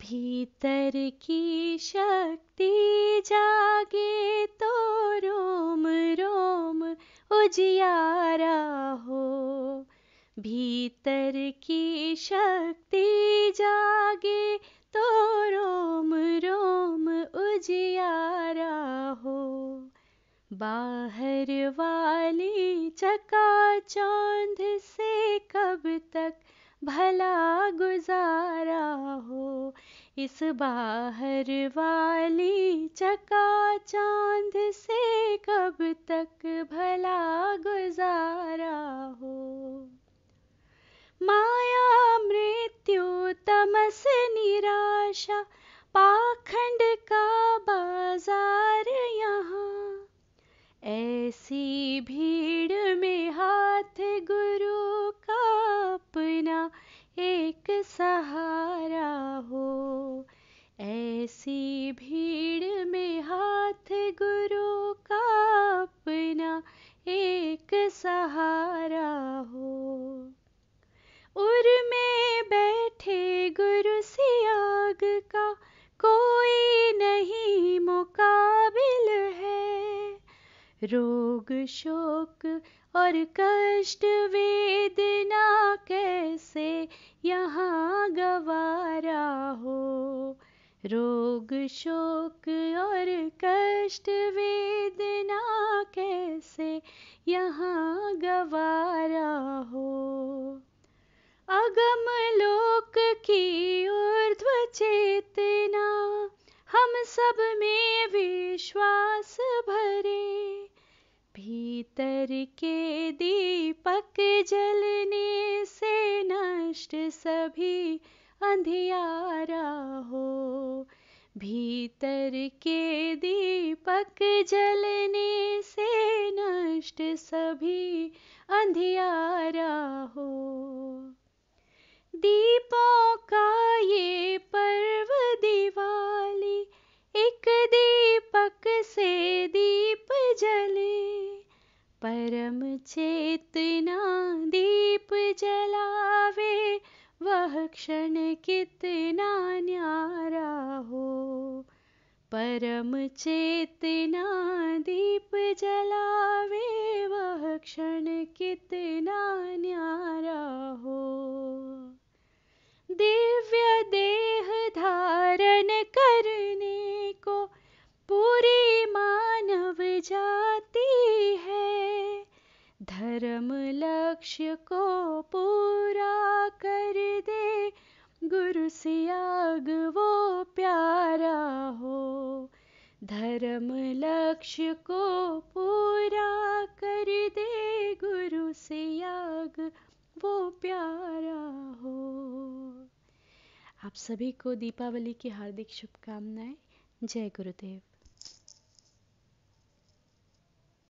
भीतर की शक्ति जागे तो रोम रोम उजियारा हो भीतर की शक्ति जागे तो रोम रोम उजियारा हो बाहर वाली चका चकाचौंध से कब तक भला गुजारा हो इस बाहर वाली चका चांद से कब तक भला गुजारा हो माया मृत्यु तमस निराशा पाखंड का बाजार यहाँ ऐसी भीड़ में हाथ गुरु का अपना एक सहा ऐसी भीड़ में हाथ गुरु का अपना एक सहारा हो उर में बैठे गुरु सियाग का कोई नहीं मुकाबिल है रोग शोक और कष्ट वेदना कैसे यहाँ गवारा हो रोग शोक और कष्ट वेदना कैसे यहाँ गवारा हो अगम लोक की ऊर्ध्व चेतना हम सब में विश्वास भरे भीतर के दीपक जलने से नष्ट सभी अंधियारा भीतर के दीपक जलने से नष्ट सभी अंधियारा हो दीपों का ये पर्व दिवाली एक दीपक से दीप जले परम चेतना दीप जलावे वह क्षण कितना न्यारा परम चेतना दीप जलावे वह क्षण कितना न्यारा हो दिव्य देह धारण करने को पूरी मानव जाति है धर्म लक्ष्य को परम लक्ष्य को पूरा कर दे गुरु से याग वो प्यारा हो आप सभी को दीपावली की हार्दिक शुभकामनाएं जय गुरुदेव